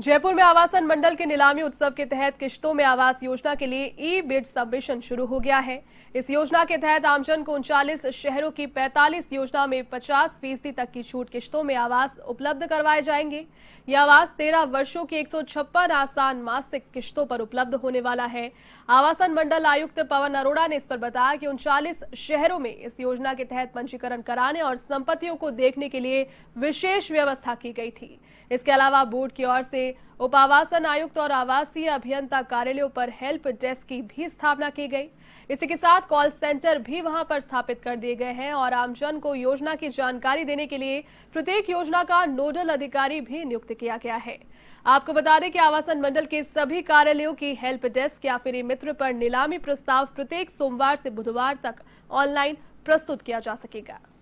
जयपुर में आवासन मंडल के नीलामी उत्सव के तहत किश्तों में आवास योजना के लिए ई बिड सबमिशन शुरू हो गया है इस योजना के तहत आमजन को उनचालीस शहरों की 45 योजना में 50 फीसदी तक की छूट किश्तों में आवास उपलब्ध करवाए जाएंगे यह आवास 13 वर्षों की एक आसान मासिक किश्तों पर उपलब्ध होने वाला है आवासन मंडल आयुक्त पवन अरोड़ा ने इस पर बताया कि उनचालीस शहरों में इस योजना के तहत पंजीकरण कराने और संपत्तियों को देखने के लिए विशेष व्यवस्था की गई थी इसके अलावा बोर्ड की ओर से उपावासन आयुक्त और आवासीय अभियंता कार्यालयों पर हेल्प डेस्क की भी स्थापना की गई इसी के साथ कॉल सेंटर भी वहां पर स्थापित कर दिए गए हैं और आमजन को योजना की जानकारी देने के लिए प्रत्येक योजना का नोडल अधिकारी भी नियुक्त किया गया है आपको बता दें कि आवासन मंडल के सभी कार्यालयों की हेल्प डेस्क या फिर मित्र पर नीलामी प्रस्ताव प्रत्येक सोमवार से बुधवार तक ऑनलाइन प्रस्तुत किया जा सकेगा